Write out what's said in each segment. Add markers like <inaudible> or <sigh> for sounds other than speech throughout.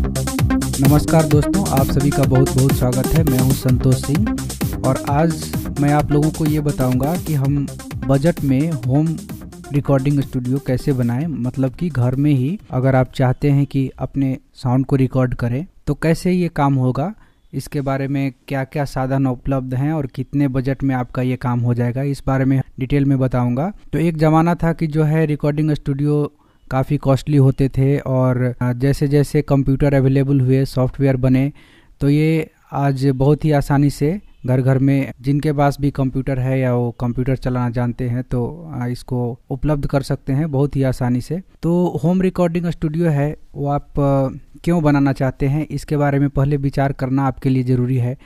नमस्कार दोस्तों आप सभी का बहुत बहुत स्वागत है मैं हूं संतोष सिंह और आज मैं आप लोगों को ये बताऊंगा कि हम बजट में होम रिकॉर्डिंग स्टूडियो कैसे बनाएं मतलब कि घर में ही अगर आप चाहते हैं कि अपने साउंड को रिकॉर्ड करें तो कैसे ये काम होगा इसके बारे में क्या क्या साधन उपलब्ध हैं और कितने बजट में आपका ये काम हो जाएगा इस बारे में डिटेल में बताऊंगा तो एक ज़माना था कि जो है रिकॉर्डिंग स्टूडियो काफ़ी कॉस्टली होते थे और जैसे जैसे कंप्यूटर अवेलेबल हुए सॉफ्टवेयर बने तो ये आज बहुत ही आसानी से घर घर में जिनके पास भी कंप्यूटर है या वो कंप्यूटर चलाना जानते हैं तो इसको उपलब्ध कर सकते हैं बहुत ही आसानी से तो होम रिकॉर्डिंग स्टूडियो है वो आप क्यों बनाना चाहते हैं इसके बारे में पहले विचार करना आपके लिए ज़रूरी है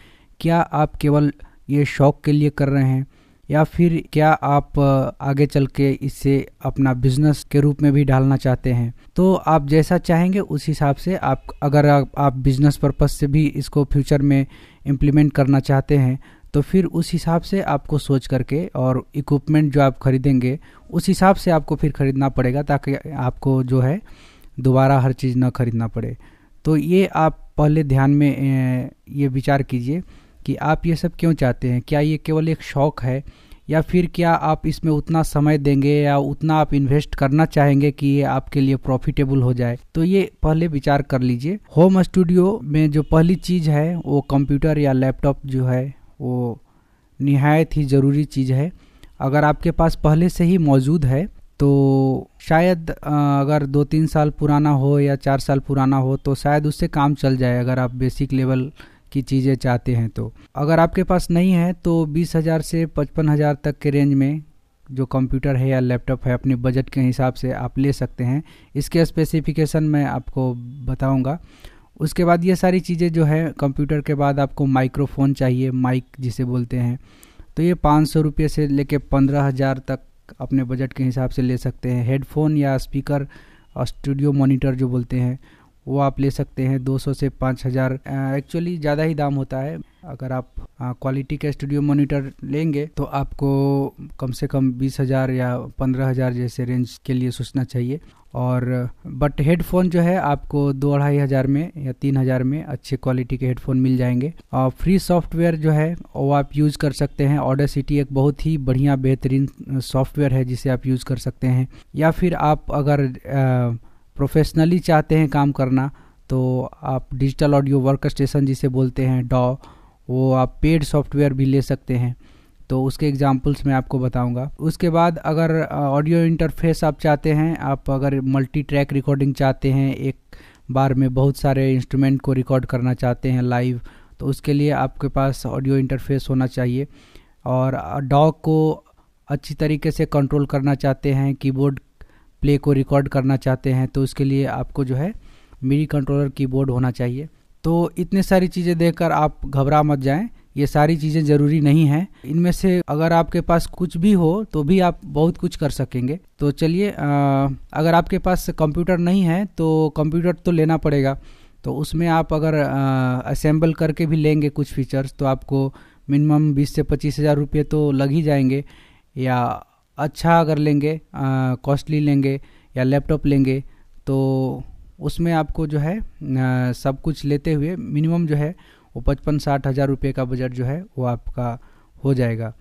क्या आप केवल ये शौक के लिए कर रहे हैं या फिर क्या आप आगे चल के इसे अपना बिजनेस के रूप में भी डालना चाहते हैं तो आप जैसा चाहेंगे उस हिसाब से आप अगर आप बिजनेस पर्पज से भी इसको फ्यूचर में इम्प्लीमेंट करना चाहते हैं तो फिर उस हिसाब से आपको सोच करके और इक्विपमेंट जो आप खरीदेंगे उस हिसाब से आपको फिर ख़रीदना पड़ेगा ताकि आपको जो है दोबारा हर चीज़ ना खरीदना पड़े तो ये आप पहले ध्यान में ये विचार कीजिए कि आप ये सब क्यों चाहते हैं क्या ये केवल एक शौक़ है या फिर क्या आप इसमें उतना समय देंगे या उतना आप इन्वेस्ट करना चाहेंगे कि ये आपके लिए प्रॉफिटेबल हो जाए तो ये पहले विचार कर लीजिए होम स्टूडियो में जो पहली चीज़ है वो कंप्यूटर या लैपटॉप जो है वो नहायत ही ज़रूरी चीज़ है अगर आपके पास पहले से ही मौजूद है तो शायद अगर दो तीन साल पुराना हो या चार साल पुराना हो तो शायद उससे काम चल जाए अगर आप बेसिक लेवल की चीज़ें चाहते हैं तो अगर आपके पास नहीं है तो बीस हज़ार से पचपन हज़ार तक के रेंज में जो कंप्यूटर है या लैपटॉप है अपने बजट के हिसाब से आप ले सकते हैं इसके स्पेसिफिकेशन मैं आपको बताऊंगा उसके बाद ये सारी चीज़ें जो है कंप्यूटर के बाद आपको माइक्रोफोन चाहिए माइक जिसे बोलते हैं तो ये पाँच सौ रुपये से कर पंद्रह हज़ार तक अपने बजट के हिसाब से ले सकते हैं हेडफोन या स्पीकर और स्टूडियो मोनिटर जो बोलते हैं वो आप ले सकते हैं 200 से 5000 एक्चुअली ज़्यादा ही दाम होता है अगर आप क्वालिटी का स्टूडियो मॉनिटर लेंगे तो आपको कम से कम 20000 या 15000 जैसे रेंज के लिए सोचना चाहिए और बट हेडफोन जो है आपको दो अढ़ाई हज़ार में या तीन हज़ार में अच्छे क्वालिटी के हेडफोन मिल जाएंगे और फ्री सॉफ्टवेयर जो है वो आप यूज़ कर सकते हैं ऑडर सिटी एक बहुत ही बढ़िया बेहतरीन सॉफ्टवेयर है जिसे आप यूज़ कर सकते हैं या फिर आप अगर आ, प्रोफेशनली चाहते हैं काम करना तो आप डिजिटल ऑडियो वर्क स्टेशन जिसे बोलते हैं डॉ वो आप पेड सॉफ्टवेयर भी ले सकते हैं तो उसके एग्जाम्पल्स मैं आपको बताऊंगा उसके बाद अगर ऑडियो इंटरफेस आप चाहते हैं आप अगर मल्टी ट्रैक रिकॉर्डिंग चाहते हैं एक बार में बहुत सारे इंस्ट्रूमेंट को रिकॉर्ड करना चाहते हैं लाइव तो उसके लिए आपके पास ऑडियो इंटरफेस होना चाहिए और डॉग को अच्छी तरीके से कंट्रोल करना चाहते हैं कीबोर्ड प्ले को रिकॉर्ड करना चाहते हैं तो उसके लिए आपको जो है मिडी कंट्रोलर कीबोर्ड होना चाहिए तो इतने सारी चीज़ें देखकर आप घबरा मत जाएं ये सारी चीज़ें ज़रूरी नहीं हैं इनमें से अगर आपके पास कुछ भी हो तो भी आप बहुत कुछ कर सकेंगे तो चलिए अगर आपके पास कंप्यूटर नहीं है तो कंप्यूटर तो लेना पड़ेगा तो उसमें आप अगर असेंबल करके भी लेंगे कुछ फीचर्स तो आपको मिनिमम बीस से पच्चीस हज़ार रुपये तो लग ही जाएंगे या अच्छा अगर लेंगे कॉस्टली लेंगे या लैपटॉप लेंगे तो उसमें आपको जो है आ, सब कुछ लेते हुए मिनिमम जो है वो पचपन साठ हज़ार रुपये का बजट जो है वो आपका हो जाएगा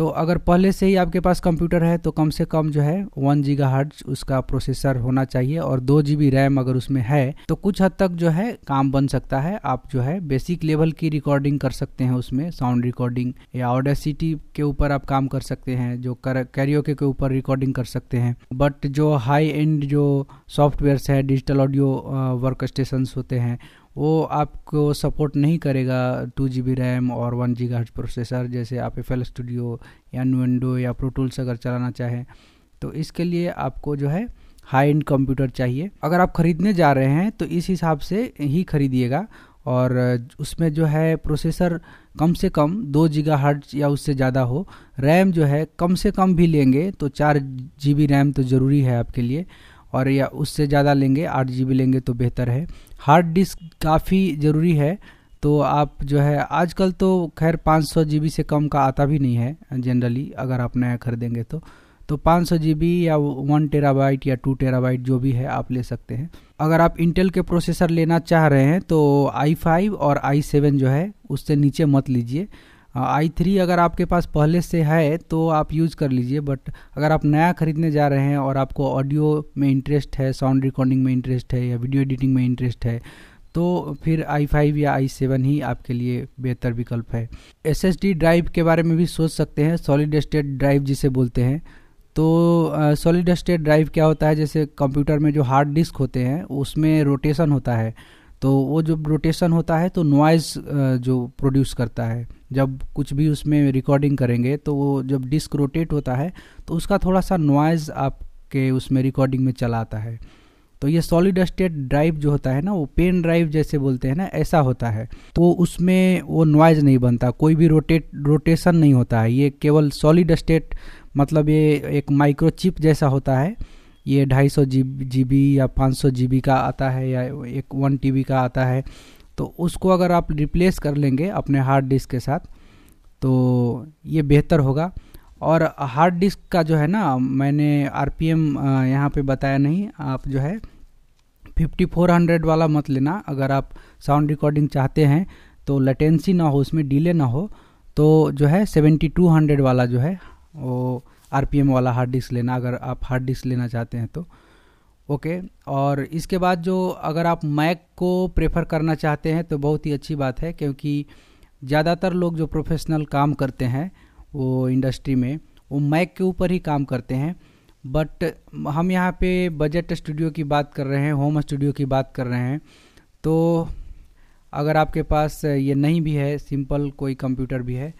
तो अगर पहले से ही आपके पास कंप्यूटर है तो कम से कम जो है वन जीगा हर्ज उसका प्रोसेसर होना चाहिए और दो जी बी रैम अगर उसमें है तो कुछ हद तक जो है काम बन सकता है आप जो है बेसिक लेवल की रिकॉर्डिंग कर सकते हैं उसमें साउंड रिकॉर्डिंग या ऑडेसिटी के ऊपर आप काम कर सकते हैं जो कैरियो के ऊपर रिकॉर्डिंग कर सकते हैं बट जो हाई एंड जो सॉफ्टवेयर्स है डिजिटल ऑडियो वर्क स्टेशन होते हैं वो आपको सपोर्ट नहीं करेगा टू जी बी रैम और वन जी प्रोसेसर जैसे आप एफ एल स्टूडियो या नोएंडो या प्रोटूल्स अगर चलाना चाहें तो इसके लिए आपको जो है हाई एंड कंप्यूटर चाहिए अगर आप ख़रीदने जा रहे हैं तो इस हिसाब से ही खरीदिएगा और उसमें जो है प्रोसेसर कम से कम दो जीगा हर्ट्ज या उससे ज़्यादा हो रैम जो है कम से कम भी लेंगे तो चार जी बी रैम तो ज़रूरी है आपके लिए और या उससे ज़्यादा लेंगे आठ जी लेंगे तो बेहतर है हार्ड डिस्क काफ़ी ज़रूरी है तो आप जो है आजकल तो खैर 500 जीबी से कम का आता भी नहीं है जनरली अगर आप नया खरीदेंगे तो तो 500 जीबी या वन टेराबाइट या टू टेराबाइट जो भी है आप ले सकते हैं अगर आप इंटेल के प्रोसेसर लेना चाह रहे हैं तो i5 और i7 जो है उससे नीचे मत लीजिए आई थ्री अगर आपके पास पहले से है तो आप यूज़ कर लीजिए बट अगर आप नया खरीदने जा रहे हैं और आपको ऑडियो में इंटरेस्ट है साउंड रिकॉर्डिंग में इंटरेस्ट है या वीडियो एडिटिंग में इंटरेस्ट है तो फिर i5 या i7 ही आपके लिए बेहतर विकल्प है एस ड्राइव के बारे में भी सोच सकते हैं सॉलिड स्टेट ड्राइव जिसे बोलते हैं तो सॉलिड स्टेट ड्राइव क्या होता है जैसे कंप्यूटर में जो हार्ड डिस्क होते हैं उसमें रोटेशन होता है तो वो जो रोटेशन होता है तो नॉइज़ जो प्रोड्यूस करता है जब कुछ भी उसमें रिकॉर्डिंग करेंगे तो वो जब डिस्क रोटेट होता है तो उसका थोड़ा सा नॉइज़ आपके उसमें रिकॉर्डिंग में चला आता है तो ये सॉलिड स्टेट ड्राइव जो होता है ना वो पेन ड्राइव जैसे बोलते हैं ना ऐसा होता है तो उसमें वो नॉइज़ नहीं बनता कोई भी रोटेट रोटेशन नहीं होता है ये केवल सॉलिड स्टेट मतलब ये एक माइक्रोचिप जैसा होता है ये ढाई सौ जी बी या पाँच सौ जी बी का आता है या एक वन टी बी का आता है तो उसको अगर आप रिप्लेस कर लेंगे अपने हार्ड डिस्क के साथ तो ये बेहतर होगा और हार्ड डिस्क का जो है ना मैंने आर पी एम यहाँ पर बताया नहीं आप जो है फिफ्टी फोर हंड्रेड वाला मत लेना अगर आप साउंड रिकॉर्डिंग चाहते हैं तो लेटेंसी ना हो उसमें डिले ना हो तो जो है सेवेंटी टू हंड्रेड वाला जो है वो आर पी एम वाला हार्ड डिस्क लेना अगर आप हार्ड डिस्क लेना चाहते हैं तो ओके और इसके बाद जो अगर आप मैक को प्रेफर करना चाहते हैं तो बहुत ही अच्छी बात है क्योंकि ज़्यादातर लोग जो प्रोफेशनल काम करते हैं वो इंडस्ट्री में वो मैक के ऊपर ही काम करते हैं बट हम यहाँ पे बजट स्टूडियो की बात कर रहे हैं होम स्टूडियो की बात कर रहे हैं तो अगर आपके पास ये नहीं भी है सिंपल कोई कंप्यूटर भी है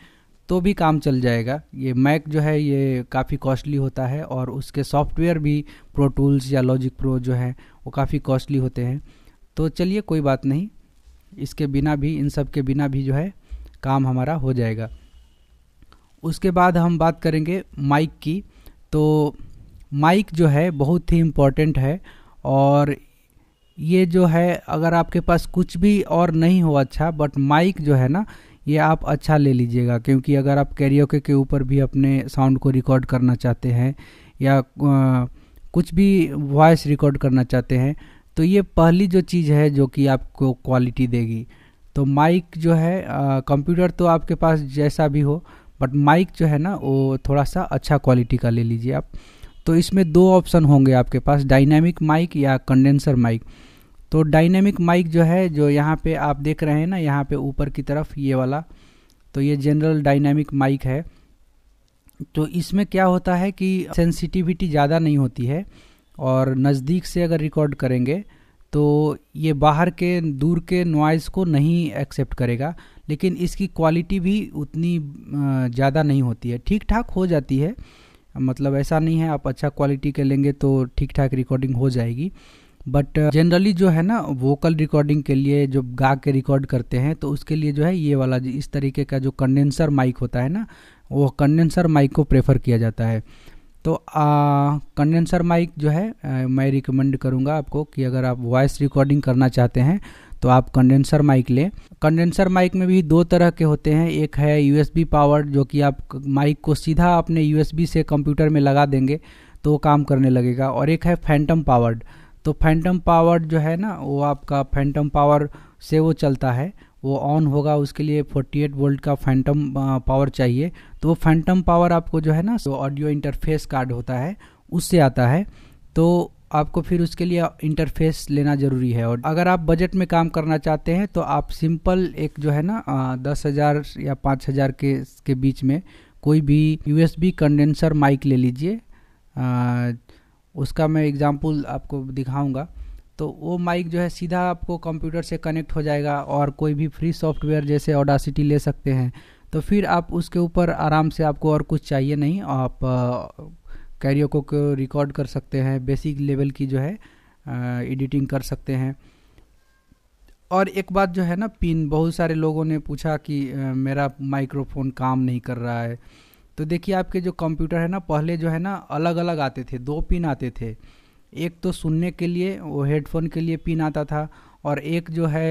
तो भी काम चल जाएगा ये मैक जो है ये काफ़ी कॉस्टली होता है और उसके सॉफ्टवेयर भी प्रो टूल्स या लॉजिक प्रो जो है वो काफ़ी कॉस्टली होते हैं तो चलिए कोई बात नहीं इसके बिना भी इन सब के बिना भी जो है काम हमारा हो जाएगा उसके बाद हम बात करेंगे माइक की तो माइक जो है बहुत ही इम्पॉर्टेंट है और ये जो है अगर आपके पास कुछ भी और नहीं हो अच्छा बट माइक जो है ना ये आप अच्छा ले लीजिएगा क्योंकि अगर आप कैरियोके के ऊपर भी अपने साउंड को रिकॉर्ड करना चाहते हैं या आ, कुछ भी वॉइस रिकॉर्ड करना चाहते हैं तो ये पहली जो चीज़ है जो कि आपको क्वालिटी देगी तो माइक जो है कंप्यूटर तो आपके पास जैसा भी हो बट माइक जो है ना वो थोड़ा सा अच्छा क्वालिटी का ले लीजिए आप तो इसमें दो ऑप्शन होंगे आपके पास डायनामिक माइक या कंडेंसर माइक तो डायनेमिक माइक जो है जो यहाँ पे आप देख रहे हैं ना यहाँ पे ऊपर की तरफ ये वाला तो ये जनरल डायनेमिक माइक है तो इसमें क्या होता है कि सेंसिटिविटी ज़्यादा नहीं होती है और नज़दीक से अगर रिकॉर्ड करेंगे तो ये बाहर के दूर के नॉइज़ को नहीं एक्सेप्ट करेगा लेकिन इसकी क्वालिटी भी उतनी ज़्यादा नहीं होती है ठीक ठाक हो जाती है मतलब ऐसा नहीं है आप अच्छा क्वालिटी के लेंगे तो ठीक ठाक रिकॉर्डिंग हो जाएगी बट जनरली uh, जो है ना वोकल रिकॉर्डिंग के लिए जो गा के रिकॉर्ड करते हैं तो उसके लिए जो है ये वाला इस तरीके का जो कंडेंसर माइक होता है ना वो कंडेंसर माइक को प्रेफर किया जाता है तो कंडेंसर माइक जो है आ, मैं रिकमेंड करूँगा आपको कि अगर आप वॉइस रिकॉर्डिंग करना चाहते हैं तो आप कंडेंसर माइक लें कंडेंसर माइक में भी दो तरह के होते हैं एक है यूएसबी पावर जो कि आप माइक को सीधा अपने यूएसबी से कंप्यूटर में लगा देंगे तो काम करने लगेगा और एक है फैंटम पावर्ड तो फैंटम पावर जो है ना वो आपका फैंटम पावर से वो चलता है वो ऑन होगा उसके लिए 48 वोल्ट का फैंटम पावर चाहिए तो वो फैंटम पावर आपको जो है ना जो ऑडियो इंटरफेस कार्ड होता है उससे आता है तो आपको फिर उसके लिए इंटरफेस लेना ज़रूरी है और अगर आप बजट में काम करना चाहते हैं तो आप सिंपल एक जो है ना दस हज़ार या पाँच हज़ार के के बीच में कोई भी यूएसबी कंडेंसर माइक ले लीजिए उसका मैं एग्ज़ाम्पल आपको दिखाऊंगा तो वो माइक जो है सीधा आपको कंप्यूटर से कनेक्ट हो जाएगा और कोई भी फ्री सॉफ्टवेयर जैसे ऑडासिटी ले सकते हैं तो फिर आप उसके ऊपर आराम से आपको और कुछ चाहिए नहीं आप कैरियो को रिकॉर्ड कर सकते हैं बेसिक लेवल की जो है एडिटिंग कर सकते हैं और एक बात जो है ना पिन बहुत सारे लोगों ने पूछा कि आ, मेरा माइक्रोफोन काम नहीं कर रहा है तो देखिए आपके जो कंप्यूटर है ना पहले जो है ना अलग अलग आते थे दो पिन आते थे एक तो सुनने के लिए वो हेडफोन के लिए पिन आता था और एक जो है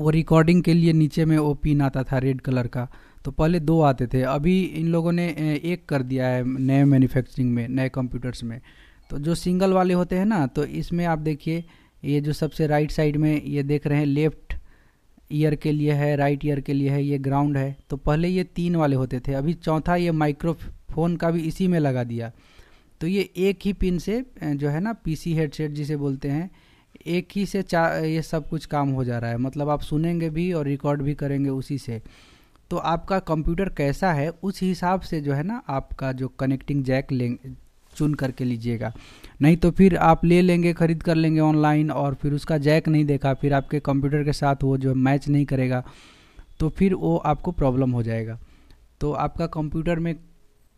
वो रिकॉर्डिंग के लिए नीचे में वो पिन आता था रेड कलर का तो पहले दो आते थे अभी इन लोगों ने एक कर दिया है नए मैन्युफैक्चरिंग में नए कंप्यूटर्स में तो जो सिंगल वाले होते हैं ना तो इसमें आप देखिए ये जो सबसे राइट साइड में ये देख रहे हैं लेफ्ट ईयर के लिए है राइट ईयर के लिए है ये ग्राउंड है तो पहले ये तीन वाले होते थे अभी चौथा ये माइक्रोफोन का भी इसी में लगा दिया तो ये एक ही पिन से जो है ना पीसी हेडसेट जिसे बोलते हैं एक ही से चा ये सब कुछ काम हो जा रहा है मतलब आप सुनेंगे भी और रिकॉर्ड भी करेंगे उसी से तो आपका कंप्यूटर कैसा है उस हिसाब से जो है ना आपका जो कनेक्टिंग जैक लें चुन करके लीजिएगा नहीं तो फिर आप ले लेंगे खरीद कर लेंगे ऑनलाइन और फिर उसका जैक नहीं देखा फिर आपके कंप्यूटर के साथ वो जो मैच नहीं करेगा तो फिर वो आपको प्रॉब्लम हो जाएगा तो आपका कंप्यूटर में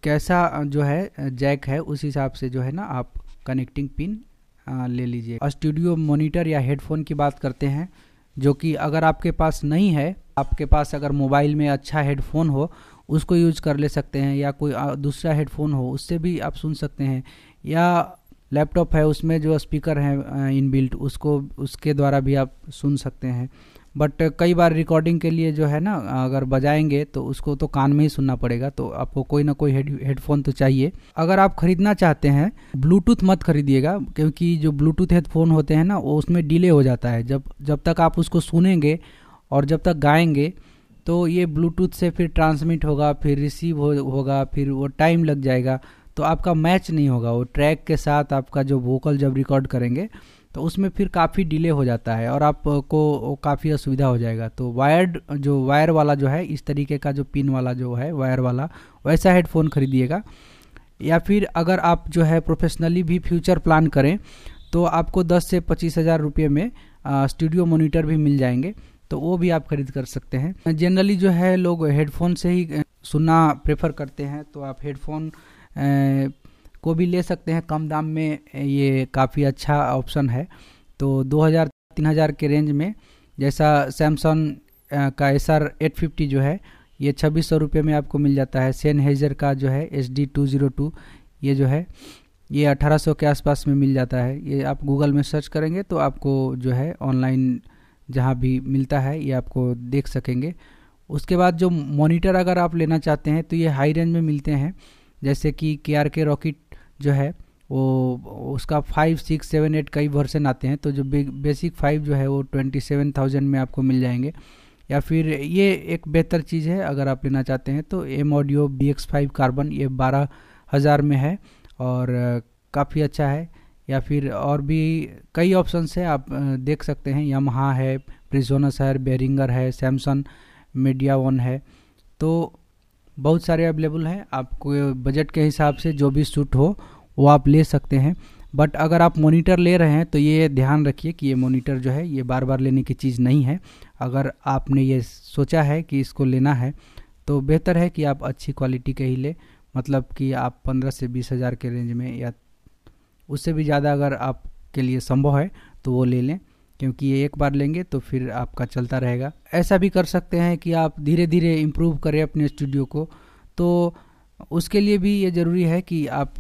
कैसा जो है जैक है उस हिसाब से जो है ना आप कनेक्टिंग पिन ले लीजिए और स्टूडियो मोनीटर या हेडफोन की बात करते हैं जो कि अगर आपके पास नहीं है आपके पास अगर मोबाइल में अच्छा हेडफोन हो उसको यूज कर ले सकते हैं या कोई दूसरा हेडफोन हो उससे भी आप सुन सकते हैं या लैपटॉप है उसमें जो स्पीकर हैं इनबिल्ट उसको उसके द्वारा भी आप सुन सकते हैं बट कई बार रिकॉर्डिंग के लिए जो है ना अगर बजाएंगे तो उसको तो कान में ही सुनना पड़ेगा तो आपको कोई ना कोई हेड हेडफोन तो चाहिए अगर आप खरीदना चाहते हैं ब्लूटूथ मत खरीदिएगा क्योंकि जो ब्लूटूथ हेडफोन होते हैं ना वो उसमें डिले हो जाता है जब जब तक आप उसको सुनेंगे और जब तक गाएंगे तो ये ब्लूटूथ से फिर ट्रांसमिट होगा फिर रिसीव हो, होगा फिर वो टाइम लग जाएगा तो आपका मैच नहीं होगा वो ट्रैक के साथ आपका जो वोकल जब रिकॉर्ड करेंगे तो उसमें फिर काफ़ी डिले हो जाता है और आपको काफ़ी असुविधा हो जाएगा तो वायर्ड जो वायर वाला जो है इस तरीके का जो पिन वाला जो है वायर वाला वैसा हेडफोन खरीदिएगा या फिर अगर आप जो है प्रोफेशनली भी फ्यूचर प्लान करें तो आपको 10 से पच्चीस हज़ार रुपये में स्टूडियो मोनीटर भी मिल जाएंगे तो वो भी आप खरीद कर सकते हैं जनरली जो है लोग हेडफोन से ही सुनना प्रेफर करते हैं तो आप हेडफोन को भी ले सकते हैं कम दाम में ये काफ़ी अच्छा ऑप्शन है तो 2000 3000 के रेंज में जैसा सैमसंग का एस आर एट फिफ्टी जो है ये छब्बीस सौ रुपये में आपको मिल जाता है सेन हेजर का जो है H D two zero two ये जो है ये 1800 सौ के आसपास में मिल जाता है ये आप गूगल में सर्च करेंगे तो आपको जो है ऑनलाइन जहाँ भी मिलता है ये आपको देख सकेंगे उसके बाद जो मॉनिटर अगर आप लेना चाहते हैं तो ये हाई रेंज में मिलते हैं जैसे कि के आर के रॉकेट जो है वो उसका फाइव सिक्स सेवन एट कई वर्सन आते हैं तो जो बेसिक फाइव जो है वो ट्वेंटी सेवन थाउजेंड में आपको मिल जाएंगे या फिर ये एक बेहतर चीज़ है अगर आप लेना चाहते हैं तो M audio B X five carbon ये बारह हज़ार में है और काफ़ी अच्छा है या फिर और भी कई ऑप्शंस है आप देख सकते हैं यमहा है प्रिजोनस है बेरिंगर है सैमसंग मीडिया वन है तो बहुत सारे अवेलेबल हैं आपको बजट के हिसाब से जो भी सूट हो वो आप ले सकते हैं बट अगर आप मोनीटर ले रहे हैं तो ये ध्यान रखिए कि ये मोनीटर जो है ये बार बार लेने की चीज़ नहीं है अगर आपने ये सोचा है कि इसको लेना है तो बेहतर है कि आप अच्छी क्वालिटी के ही लें मतलब कि आप पंद्रह से बीस हज़ार के रेंज में या उससे भी ज़्यादा अगर आपके लिए संभव है तो वो ले लें क्योंकि ये एक बार लेंगे तो फिर आपका चलता रहेगा ऐसा भी कर सकते हैं कि आप धीरे धीरे इम्प्रूव करें अपने स्टूडियो को तो उसके लिए भी ये ज़रूरी है कि आप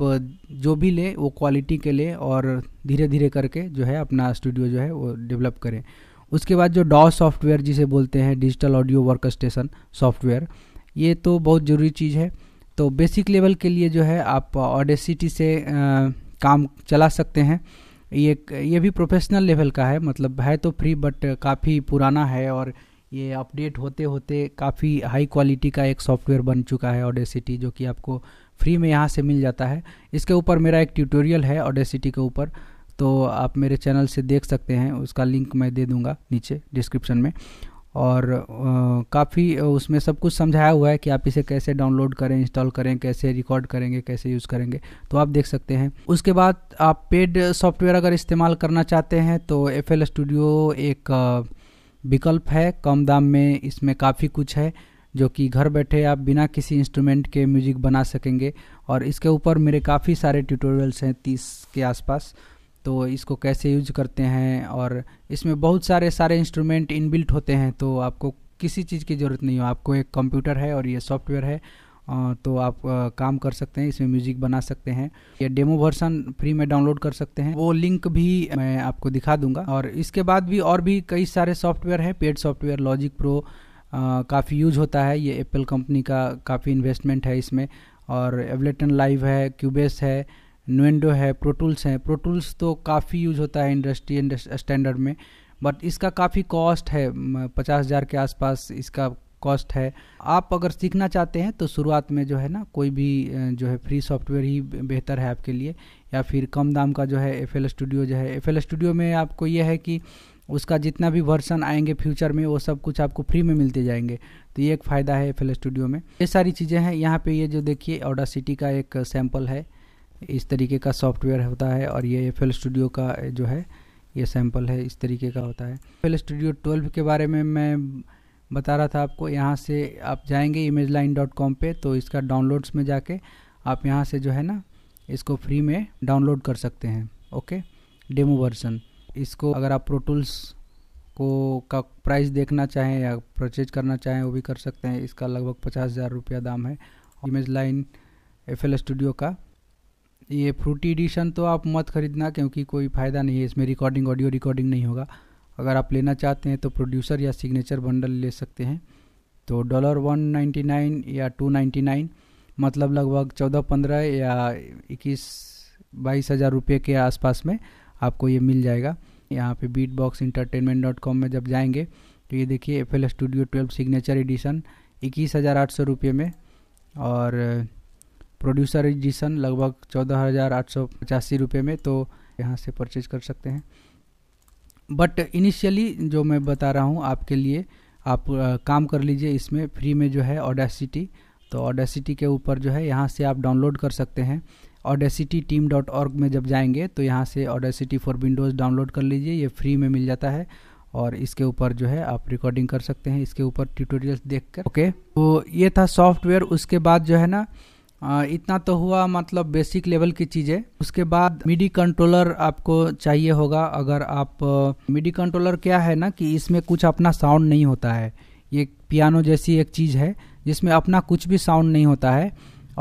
जो भी लें वो क्वालिटी के लें और धीरे धीरे करके जो है अपना स्टूडियो जो है वो डेवलप करें उसके बाद जो डॉ सॉफ्टवेयर जिसे बोलते हैं digital audio work station software ये तो बहुत ज़रूरी चीज़ है तो बेसिक लेवल के लिए जो है आप ऑडेसिटी से आ, काम चला सकते हैं ये ये भी प्रोफेशनल लेवल का है मतलब है तो फ्री बट काफ़ी पुराना है और ये अपडेट होते होते काफ़ी हाई क्वालिटी का एक सॉफ्टवेयर बन चुका है ऑडेसिटी जो कि आपको फ्री में यहाँ से मिल जाता है इसके ऊपर मेरा एक ट्यूटोरियल है ऑडेसिटी के ऊपर तो आप मेरे चैनल से देख सकते हैं उसका लिंक मैं दे दूँगा नीचे डिस्क्रिप्शन में और काफ़ी उसमें सब कुछ समझाया हुआ है कि आप इसे कैसे डाउनलोड करें इंस्टॉल करें कैसे रिकॉर्ड करेंगे कैसे यूज़ करेंगे तो आप देख सकते हैं उसके बाद आप पेड सॉफ्टवेयर अगर इस्तेमाल करना चाहते हैं तो एफ एल स्टूडियो एक विकल्प है कम दाम में इसमें काफ़ी कुछ है जो कि घर बैठे आप बिना किसी इंस्ट्रूमेंट के म्यूज़िक बना सकेंगे और इसके ऊपर मेरे काफ़ी सारे ट्यूटोरियल्स हैं तीस के आसपास तो इसको कैसे यूज करते हैं और इसमें बहुत सारे सारे इंस्ट्रूमेंट इनबिल्ट होते हैं तो आपको किसी चीज़ की ज़रूरत नहीं हो आपको एक कंप्यूटर है और ये सॉफ्टवेयर है तो आप काम कर सकते हैं इसमें म्यूजिक बना सकते हैं ये डेमो वर्सन फ्री में डाउनलोड कर सकते हैं वो लिंक भी मैं आपको दिखा दूंगा और इसके बाद भी और भी कई सारे सॉफ्टवेयर है पेड सॉफ्टवेयर लॉजिक प्रो काफ़ी यूज होता है ये एप्पल कंपनी का काफ़ी इन्वेस्टमेंट है इसमें और एवलेटन लाइव है क्यूबेस है नोएंडो है प्रोटूल्स हैं प्रोटूल्स तो काफ़ी यूज होता है इंडस्ट्री स्टैंडर्ड uh, में बट इसका काफ़ी कॉस्ट है पचास हज़ार के आसपास इसका कॉस्ट है आप अगर सीखना चाहते हैं तो शुरुआत में जो है ना कोई भी जो है फ्री सॉफ्टवेयर ही बेहतर है आपके लिए या फिर कम दाम का जो है एफ एल स्टूडियो जो है एफ एल स्टूडियो में आपको ये है कि उसका जितना भी वर्सन आएंगे फ्यूचर में वो सब कुछ आपको फ्री में मिलते जाएंगे तो ये एक फ़ायदा है एफ एल स्टूडियो में ये सारी चीज़ें हैं यहाँ पे ये जो देखिए ऑडा सिटी का एक सैम्पल है इस तरीके का सॉफ्टवेयर होता है और ये एफ स्टूडियो का जो है ये सैम्पल है इस तरीके का होता है एफ स्टूडियो ट्वेल्व के बारे में मैं बता रहा था आपको यहाँ से आप जाएंगे इमेज लाइन डॉट कॉम पर तो इसका डाउनलोड्स में जाके आप यहाँ से जो है ना इसको फ्री में डाउनलोड कर सकते हैं ओके डेमो वर्जन इसको अगर आप प्रोटूल्स को का प्राइस देखना चाहें या परचेज करना चाहें वो भी कर सकते हैं इसका लगभग पचास हज़ार रुपया दाम है इमेज लाइन एफ स्टूडियो का ये फ्रूटी एडिशन तो आप मत खरीदना क्योंकि कोई फ़ायदा नहीं है इसमें रिकॉर्डिंग ऑडियो रिकॉर्डिंग नहीं होगा अगर आप लेना चाहते हैं तो प्रोड्यूसर या सिग्नेचर बंडल ले सकते हैं तो डॉलर वन नाइन्टी नाइन या टू नाइन्टी नाइन मतलब लगभग चौदह पंद्रह या इक्कीस बाईस हज़ार रुपये के आसपास में आपको ये मिल जाएगा यहाँ पे beat box entertainment dot com में जब जाएंगे तो ये देखिए F L studio twelve signature edition इक्कीस हज़ार आठ सौ रुपये में और एडिशन लगभग चौदह हज़ार आठ सौ पचासी रुपये में तो यहाँ से परचेज कर सकते हैं बट इनिशियली जो मैं बता रहा हूँ आपके लिए आप काम कर लीजिए इसमें फ्री में जो है ऑडेसिटी तो ऑडेसिटी के ऊपर जो है यहाँ से आप डाउनलोड कर सकते हैं ऑडेसिटी टीम डॉट ऑर्ग में जब जाएंगे तो यहाँ से ऑडेसिटी फॉर विंडोज़ डाउनलोड कर लीजिए ये फ्री में मिल जाता है और इसके ऊपर जो है आप रिकॉर्डिंग कर सकते हैं इसके ऊपर ट्यूटोरियल्स देख कर ओके तो ये था सॉफ्टवेयर उसके बाद जो है ना इतना तो हुआ मतलब बेसिक लेवल की चीज़ें उसके बाद मिडी कंट्रोलर आपको चाहिए होगा अगर आप मिडी कंट्रोलर क्या है ना कि इसमें कुछ अपना साउंड नहीं होता है ये पियानो जैसी एक चीज़ है जिसमें अपना कुछ भी साउंड नहीं होता है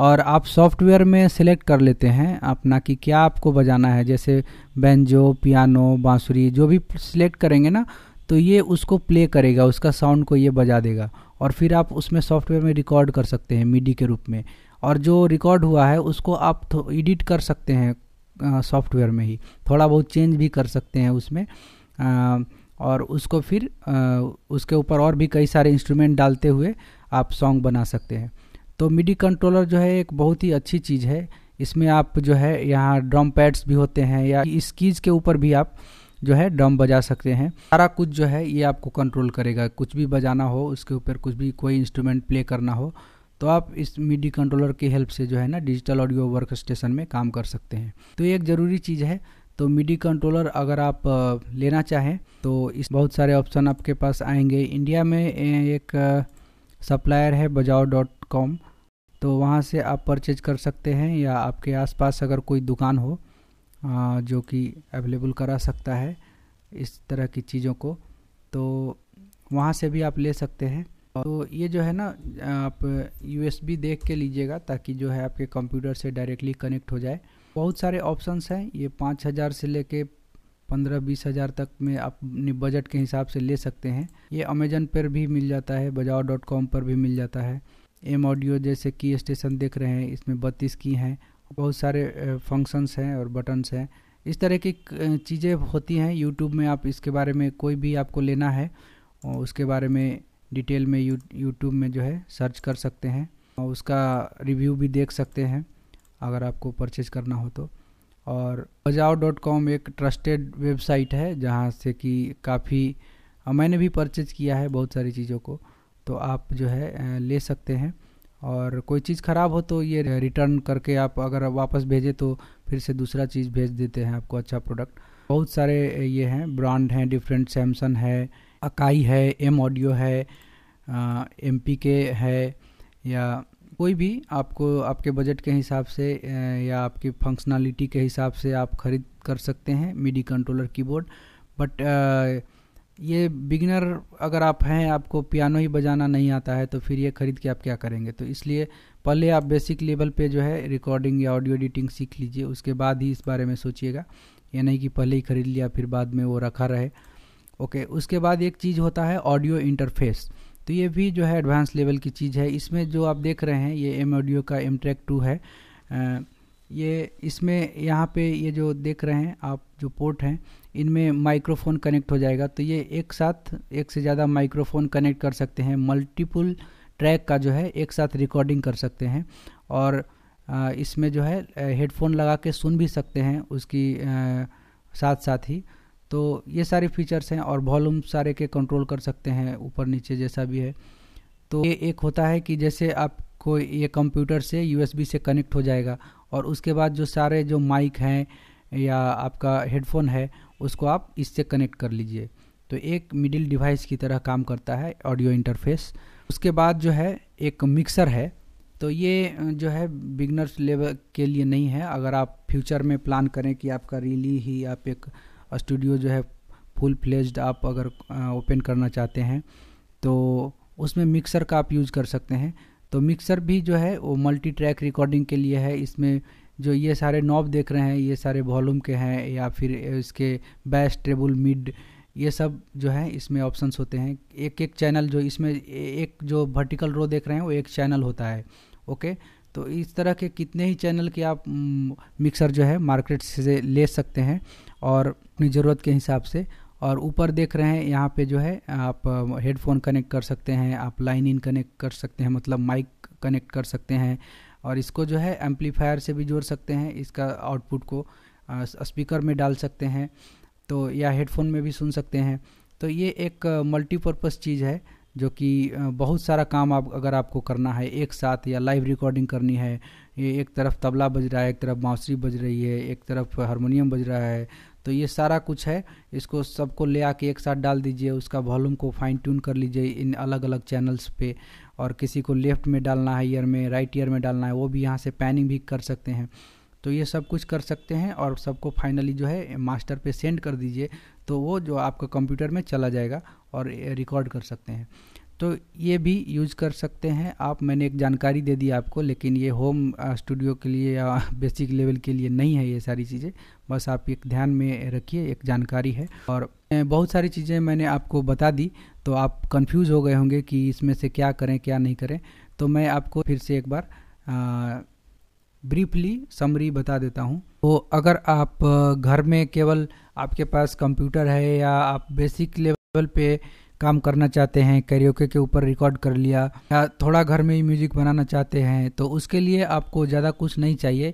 और आप सॉफ्टवेयर में सेलेक्ट कर लेते हैं अपना कि क्या आपको बजाना है जैसे बेंजो पियानो बांसुरी जो भी सिलेक्ट करेंगे ना तो ये उसको प्ले करेगा उसका साउंड को ये बजा देगा और फिर आप उसमें सॉफ्टवेयर में रिकॉर्ड कर सकते हैं मीडी के रूप में और जो रिकॉर्ड हुआ है उसको आप एडिट कर सकते हैं सॉफ्टवेयर में ही थोड़ा बहुत चेंज भी कर सकते हैं उसमें आ, और उसको फिर आ, उसके ऊपर और भी कई सारे इंस्ट्रूमेंट डालते हुए आप सॉन्ग बना सकते हैं तो मिडी कंट्रोलर जो है एक बहुत ही अच्छी चीज़ है इसमें आप जो है यहाँ ड्रम पैड्स भी होते हैं या इस कीज के ऊपर भी आप जो है ड्रम बजा सकते हैं सारा कुछ जो है ये आपको कंट्रोल करेगा कुछ भी बजाना हो उसके ऊपर कुछ भी कोई इंस्ट्रूमेंट प्ले करना हो तो आप इस मीडी कंट्रोलर की हेल्प से जो है ना डिजिटल ऑडियो वर्क स्टेशन में काम कर सकते हैं तो ये एक ज़रूरी चीज़ है तो मिडी कंट्रोलर अगर आप लेना चाहें तो इस बहुत सारे ऑप्शन आपके पास आएंगे इंडिया में एक सप्लायर है बजाओ डॉट कॉम तो वहाँ से आप परचेज कर सकते हैं या आपके आसपास अगर कोई दुकान हो जो कि अवेलेबल करा सकता है इस तरह की चीज़ों को तो वहाँ से भी आप ले सकते हैं तो ये जो है ना आप यू देख के लीजिएगा ताकि जो है आपके कंप्यूटर से डायरेक्टली कनेक्ट हो जाए बहुत सारे ऑप्शंस हैं ये पाँच हज़ार से लेके पंद्रह बीस हज़ार तक में आप अपने बजट के हिसाब से ले सकते हैं ये अमेजन पर भी मिल जाता है बजाओ डॉट कॉम पर भी मिल जाता है एम ऑडियो जैसे की स्टेशन देख रहे हैं इसमें बत्तीस की हैं बहुत सारे फंक्शंस हैं और बटन्स हैं इस तरह की चीज़ें होती हैं यूट्यूब में आप इसके बारे में कोई भी आपको लेना है उसके बारे में डिटेल में यू यूट्यूब में जो है सर्च कर सकते हैं और उसका रिव्यू भी देख सकते हैं अगर आपको परचेज करना हो तो और बजाओ डॉट कॉम एक ट्रस्टेड वेबसाइट है जहाँ से कि काफ़ी मैंने भी परचेज किया है बहुत सारी चीज़ों को तो आप जो है ले सकते हैं और कोई चीज़ ख़राब हो तो ये रिटर्न करके आप अगर वापस भेजें तो फिर से दूसरा चीज़ भेज देते हैं आपको अच्छा प्रोडक्ट बहुत सारे ये हैं ब्रांड हैं डिफरेंट सैमसंग है अकाई है एम ऑडियो है एम के है या कोई भी आपको आपके बजट के हिसाब से या आपकी फंक्शनलिटी के हिसाब से आप खरीद कर सकते हैं मिडी कंट्रोलर कीबोर्ड बट ये बिगिनर अगर आप हैं आपको पियानो ही बजाना नहीं आता है तो फिर ये ख़रीद के आप क्या करेंगे तो इसलिए पहले आप बेसिक लेवल पे जो है रिकॉर्डिंग या ऑडियो एडिटिंग सीख लीजिए उसके बाद ही इस बारे में सोचिएगा ये नहीं कि पहले ही ख़रीद लिया फिर बाद में वो रखा रहे ओके उसके बाद एक चीज़ होता है ऑडियो इंटरफेस तो ये भी जो है एडवांस लेवल की चीज़ है इसमें जो आप देख रहे हैं ये एम ऑडियो का एम ट्रैक टू है ये इसमें यहाँ पे ये जो देख रहे हैं आप जो पोर्ट हैं इनमें माइक्रोफोन कनेक्ट हो जाएगा तो ये एक साथ एक से ज़्यादा माइक्रोफोन कनेक्ट कर सकते हैं मल्टीपल ट्रैक का जो है एक साथ रिकॉर्डिंग कर सकते हैं और इसमें जो है हेडफोन लगा के सुन भी सकते हैं उसकी साथ साथ ही तो ये सारे फीचर्स हैं और वॉल्यूम सारे के कंट्रोल कर सकते हैं ऊपर नीचे जैसा भी है तो ये एक होता है कि जैसे आपको ये कंप्यूटर से यू से कनेक्ट हो जाएगा और उसके बाद जो सारे जो माइक हैं या आपका हेडफोन है उसको आप इससे कनेक्ट कर लीजिए तो एक मिडिल डिवाइस की तरह काम करता है ऑडियो इंटरफेस उसके बाद जो है एक मिक्सर है तो ये जो है बिगनर्स लेवल के लिए नहीं है अगर आप फ्यूचर में प्लान करें कि आपका रिली ही आप एक स्टूडियो जो है फुल फ्लेज्ड आप अगर ओपन करना चाहते हैं तो उसमें मिक्सर का आप यूज़ कर सकते हैं तो मिक्सर भी जो है वो मल्टी ट्रैक रिकॉर्डिंग के लिए है इसमें जो ये सारे नॉब देख रहे हैं ये सारे वॉलूम के हैं या फिर इसके बैस ट्रेबल मिड ये सब जो है इसमें ऑप्शंस होते हैं एक एक चैनल जो इसमें एक जो वर्टिकल रो देख रहे हैं वो एक चैनल होता है ओके तो इस तरह के कितने ही चैनल के आप मिक्सर जो है मार्केट से ले सकते हैं और अपनी ज़रूरत के हिसाब से और ऊपर देख रहे हैं यहाँ पे जो है आप हेडफोन कनेक्ट कर सकते हैं आप लाइन इन कनेक्ट कर सकते हैं मतलब माइक कनेक्ट कर सकते हैं और इसको जो है एम्पलीफायर से भी जोड़ सकते हैं इसका आउटपुट को स्पीकर में डाल सकते हैं तो या हेडफोन में भी सुन सकते हैं तो ये एक मल्टीपर्पज़ चीज़ है जो कि बहुत सारा काम आप अगर आपको करना है एक साथ या लाइव रिकॉर्डिंग करनी है ये एक तरफ तबला बज रहा है एक तरफ बाँसुरी बज रही है एक तरफ हारमोनियम बज रहा है तो ये सारा कुछ है इसको सबको ले आके एक साथ डाल दीजिए उसका वॉल्यूम को फाइन ट्यून कर लीजिए इन अलग अलग चैनल्स पे और किसी को लेफ्ट में डालना है ईयर में राइट ईयर में डालना है वो भी यहाँ से पैनिंग भी कर सकते हैं तो ये सब कुछ कर सकते हैं और सबको फाइनली जो है मास्टर पे सेंड कर दीजिए तो वो जो आपका कंप्यूटर में चला जाएगा और रिकॉर्ड कर सकते हैं तो ये भी यूज़ कर सकते हैं आप मैंने एक जानकारी दे दी आपको लेकिन ये होम स्टूडियो के लिए या बेसिक <laughs> लेवल के लिए नहीं है ये सारी चीज़ें बस आप एक ध्यान में रखिए एक जानकारी है और बहुत सारी चीज़ें मैंने आपको बता दी तो आप कंफ्यूज हो गए होंगे कि इसमें से क्या करें क्या नहीं करें तो मैं आपको फिर से एक बार ब्रीफली समरी बता देता हूँ तो अगर आप घर में केवल आपके पास कंप्यूटर है या आप बेसिक लेवल लेवल पे काम करना चाहते हैं कैरियोके के ऊपर रिकॉर्ड कर लिया या थोड़ा घर में ही म्यूजिक बनाना चाहते हैं तो उसके लिए आपको ज़्यादा कुछ नहीं चाहिए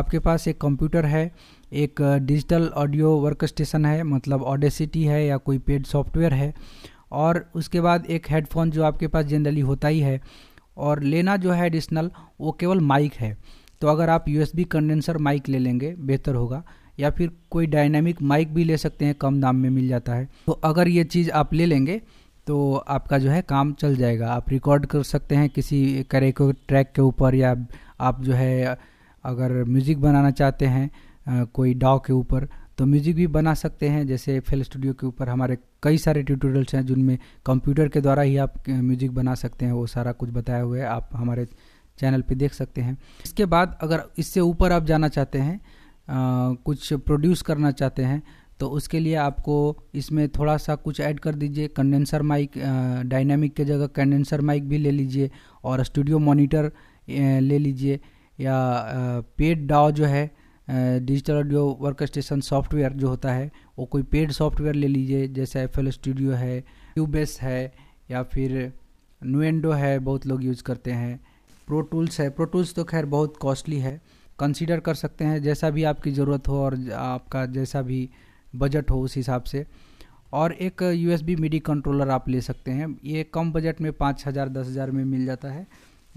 आपके पास एक कंप्यूटर है एक डिजिटल ऑडियो वर्क स्टेशन है मतलब ऑडेसिटी है या कोई पेड सॉफ्टवेयर है और उसके बाद एक हेडफोन जो आपके पास जनरली होता ही है और लेना जो है एडिशनल वो केवल माइक है तो अगर आप यूएसबी कंडेंसर माइक ले लेंगे बेहतर होगा या फिर कोई डायनामिक माइक भी ले सकते हैं कम दाम में मिल जाता है तो अगर ये चीज़ आप ले लेंगे तो आपका जो है काम चल जाएगा आप रिकॉर्ड कर सकते हैं किसी करेको ट्रैक के ऊपर या आप जो है अगर म्यूज़िक बनाना चाहते हैं कोई डाव के ऊपर तो म्यूज़िक भी बना सकते हैं जैसे फेल स्टूडियो के ऊपर हमारे कई सारे ट्यूटोरियल्स हैं जिनमें कंप्यूटर के द्वारा ही आप म्यूज़िक बना सकते हैं वो सारा कुछ बताया हुआ है आप हमारे चैनल पे देख सकते हैं इसके बाद अगर इससे ऊपर आप जाना चाहते हैं कुछ प्रोड्यूस करना चाहते हैं तो उसके लिए आपको इसमें थोड़ा सा कुछ ऐड कर दीजिए कंडेंसर माइक डायनामिक के जगह कंडेंसर माइक भी ले लीजिए और स्टूडियो मॉनिटर ले लीजिए या पेड डाओ जो है digital audio work station software जो होता है वो कोई पेड सॉफ्टवेयर ले लीजिए जैसे एफ स्टूडियो है ट्यूबेस है या फिर नुएंडो है बहुत लोग यूज़ करते हैं प्रो टूल्स है प्रो टूल्स तो खैर बहुत कॉस्टली है कंसीडर कर सकते हैं जैसा भी आपकी ज़रूरत हो और आपका जैसा भी बजट हो उस हिसाब से और एक U S B MIDI controller आप ले सकते हैं ये कम बजट में पाँच हज़ार दस हज़ार में मिल जाता है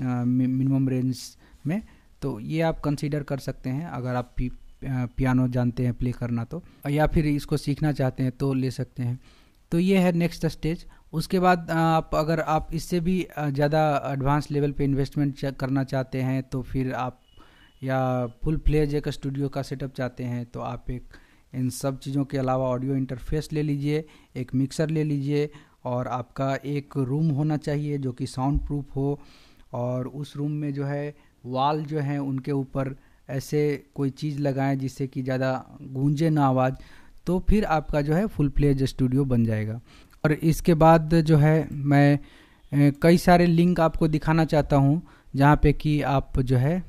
मिनिमम रेंज में तो ये आप कंसीडर कर सकते हैं अगर आप पी, पियानो जानते हैं प्ले करना तो या फिर इसको सीखना चाहते हैं तो ले सकते हैं तो ये है नेक्स्ट स्टेज उसके बाद आप अगर आप इससे भी ज़्यादा एडवांस लेवल पे इन्वेस्टमेंट करना चाहते हैं तो फिर आप या फुल फ्लेज एक स्टूडियो का सेटअप चाहते हैं तो आप एक इन सब चीज़ों के अलावा ऑडियो इंटरफेस ले लीजिए एक मिक्सर ले लीजिए और आपका एक रूम होना चाहिए जो कि साउंड प्रूफ हो और उस रूम में जो है वाल जो है उनके ऊपर ऐसे कोई चीज़ लगाएं जिससे कि ज़्यादा गूंजे ना आवाज़ तो फिर आपका जो है फुल प्लेज स्टूडियो बन जाएगा और इसके बाद जो है मैं कई सारे लिंक आपको दिखाना चाहता हूँ जहाँ पे कि आप जो है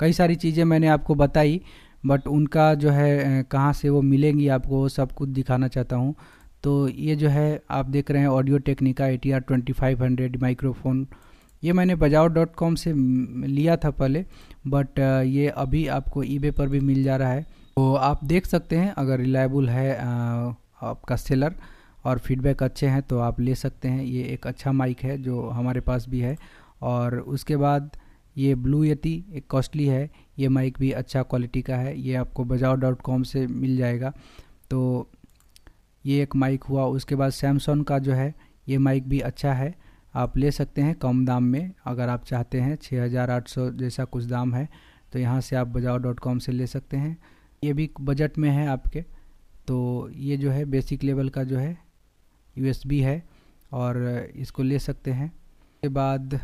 कई सारी चीज़ें मैंने आपको बताई बट उनका जो है कहाँ से वो मिलेंगी आपको वो सब कुछ दिखाना चाहता हूँ तो ये जो है आप देख रहे हैं Audio Technica A T R twenty five hundred microphone ये मैंने बजाओ डॉट कॉम से लिया था पहले बट ये अभी आपको ई पर भी मिल जा रहा है तो आप देख सकते हैं अगर रिलायबल है आपका सेलर और फीडबैक अच्छे हैं तो आप ले सकते हैं ये एक अच्छा माइक है जो हमारे पास भी है और उसके बाद ये ब्लू यति एक कॉस्टली है ये माइक भी अच्छा क्वालिटी का है ये आपको बजाओ डॉट कॉम से मिल जाएगा तो ये एक माइक हुआ उसके बाद सैमसंग का जो है ये माइक भी अच्छा है आप ले सकते हैं कम दाम में अगर आप चाहते हैं 6800 जैसा कुछ दाम है तो यहाँ से आप बजाओ डॉट कॉम से ले सकते हैं ये भी बजट में है आपके तो ये जो है बेसिक लेवल का जो है यू है और इसको ले सकते हैं उसके बाद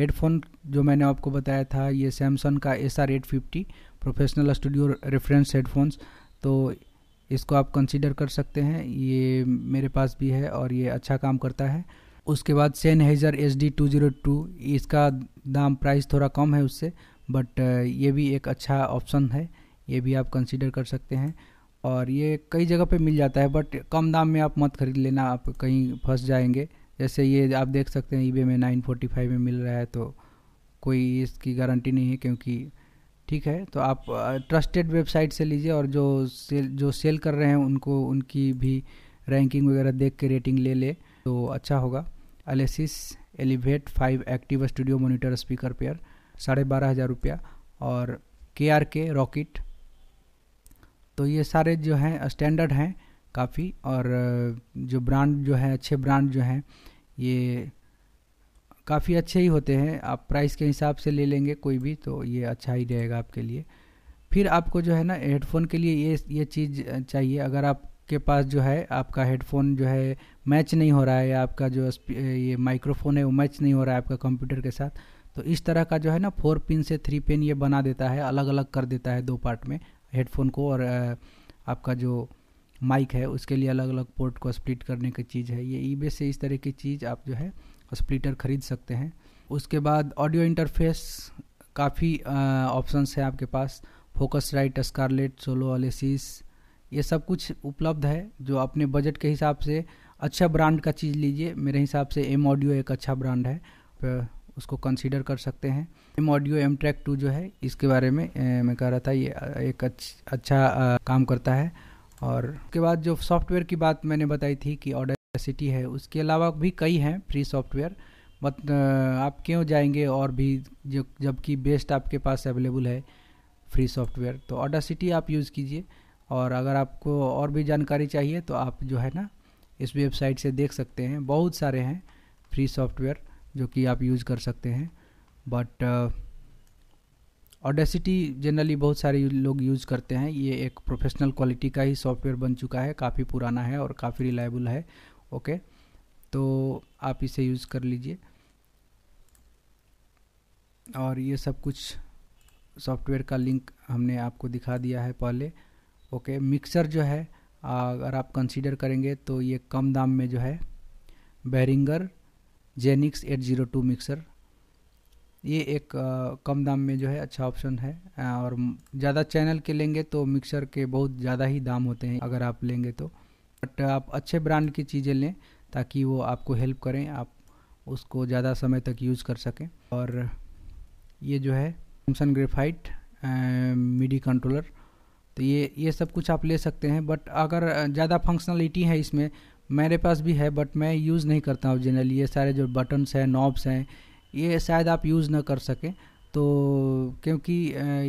हेडफोन जो मैंने आपको बताया था ये सैमसंग का S R eight fifty professional studio reference headphones तो इसको आप कंसिडर कर सकते हैं ये मेरे पास भी है और ये अच्छा काम करता है उसके बाद Sennheiser S D two zero two इसका दाम प्राइस थोड़ा कम है उससे बट ये भी एक अच्छा ऑप्शन है ये भी आप कंसिडर कर सकते हैं और ये कई जगह पे मिल जाता है बट कम दाम में आप मत खरीद लेना आप कहीं फंस जाएंगे जैसे ये आप देख सकते हैं ईबे में 945 में मिल रहा है तो कोई इसकी गारंटी नहीं है क्योंकि ठीक है तो आप ट्रस्टेड वेबसाइट से लीजिए और जो सेल जो सेल कर रहे हैं उनको उनकी भी रैंकिंग वगैरह देख के रेटिंग ले ले तो अच्छा होगा Alesis Elevate five active studio monitor speaker pair साढ़े बारह हज़ार रुपया और के आर के रॉकेट तो ये सारे जो हैं स्टैंडर्ड हैं काफ़ी और जो ब्रांड जो है अच्छे ब्रांड जो हैं ये काफ़ी अच्छे ही होते हैं आप प्राइस के हिसाब से ले लेंगे कोई भी तो ये अच्छा ही रहेगा आपके लिए फिर आपको जो है ना हेडफोन के लिए ये ये चीज़ चाहिए अगर आपके पास जो है आपका हेडफोन जो है मैच नहीं हो रहा है या आपका जो ये माइक्रोफोन है वो मैच नहीं हो रहा है आपका कंप्यूटर के साथ तो इस तरह का जो है ना फोर पिन से थ्री पिन ये बना देता है अलग अलग कर देता है दो पार्ट में हेडफोन को और आपका जो माइक है उसके लिए अलग अलग पोर्ट को स्प्लिट करने की चीज़ है ये ई से इस तरह की चीज़ आप जो है स्प्लिटर ख़रीद सकते हैं उसके बाद ऑडियो इंटरफेस काफ़ी ऑप्शंस है आपके पास Focusrite Scarlett Solo Alesis ये सब कुछ उपलब्ध है जो अपने बजट के हिसाब से अच्छा ब्रांड का चीज़ लीजिए मेरे हिसाब से एम ऑडियो एक अच्छा ब्रांड है उसको कंसीडर कर सकते हैं M audio M track two जो है इसके बारे में ए, मैं कह रहा था ये एक अच्छा, अच्छा आ, काम करता है और उसके बाद जो सॉफ्टवेयर की बात मैंने बताई थी कि सिटी है उसके अलावा भी कई हैं फ्री सॉफ्टवेयर मत आप क्यों जाएंगे और भी जो जबकि बेस्ट आपके पास अवेलेबल है फ्री सॉफ्टवेयर तो ऑडासिटी आप यूज़ कीजिए और अगर आपको और भी जानकारी चाहिए तो आप जो है ना इस वेबसाइट से देख सकते हैं बहुत सारे हैं फ्री सॉफ्टवेयर जो कि आप यूज़ कर सकते हैं बट ऑडेसिटी जनरली बहुत सारे लोग यूज़ करते हैं ये एक प्रोफेशनल क्वालिटी का ही सॉफ्टवेयर बन चुका है काफ़ी पुराना है और काफ़ी रिलायबल है ओके तो आप इसे यूज़ कर लीजिए और ये सब कुछ सॉफ्टवेयर का लिंक हमने आपको दिखा दिया है पहले ओके मिक्सर जो है अगर आप कंसीडर करेंगे तो ये कम दाम में जो है Behringer Xenyx eight zero two mixer ये एक आ, कम दाम में जो है अच्छा ऑप्शन है और ज़्यादा चैनल के लेंगे तो मिक्सर के बहुत ज़्यादा ही दाम होते हैं अगर आप लेंगे तो बट आप अच्छे ब्रांड की चीज़ें लें ताकि वो आपको हेल्प करें आप उसको ज़्यादा समय तक यूज़ कर सकें और ये जो है सैमसंग ग्रेफाइट मिडी कंट्रोलर तो ये ये सब कुछ आप ले सकते हैं बट अगर ज़्यादा फंक्शनलिटी है इसमें मेरे पास भी है बट मैं यूज़ नहीं करता हूँ जनरली ये सारे जो बटन्स हैं नॉब्स हैं ये शायद आप यूज़ ना कर सकें तो क्योंकि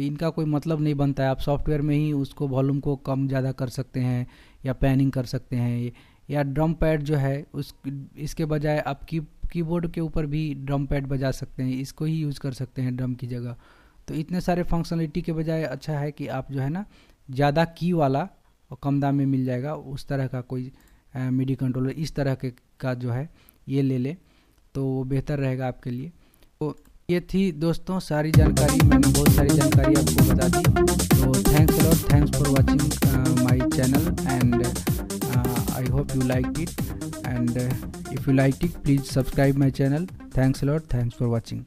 इनका कोई मतलब नहीं बनता है आप सॉफ्टवेयर में ही उसको वॉल्यूम को कम ज़्यादा कर सकते हैं या पैनिंग कर सकते हैं या ड्रम पैड जो है उस इसके बजाय आप की कीबोर्ड के ऊपर भी ड्रम पैड बजा सकते हैं इसको ही यूज़ कर सकते हैं ड्रम की जगह तो इतने सारे फंक्शनलिटी के बजाय अच्छा है कि आप जो है ना ज़्यादा की वाला और कम दाम में मिल जाएगा उस तरह का कोई मिडी कंट्रोलर इस तरह के का जो है ये ले लें तो वो बेहतर रहेगा आपके लिए तो ये थी दोस्तों सारी जानकारी मैंने बहुत सारी जानकारी आपको बता दी तो thanks lot thanks for watching my channel and I hope you like it and if you like it please subscribe my channel thanks lot thanks for watching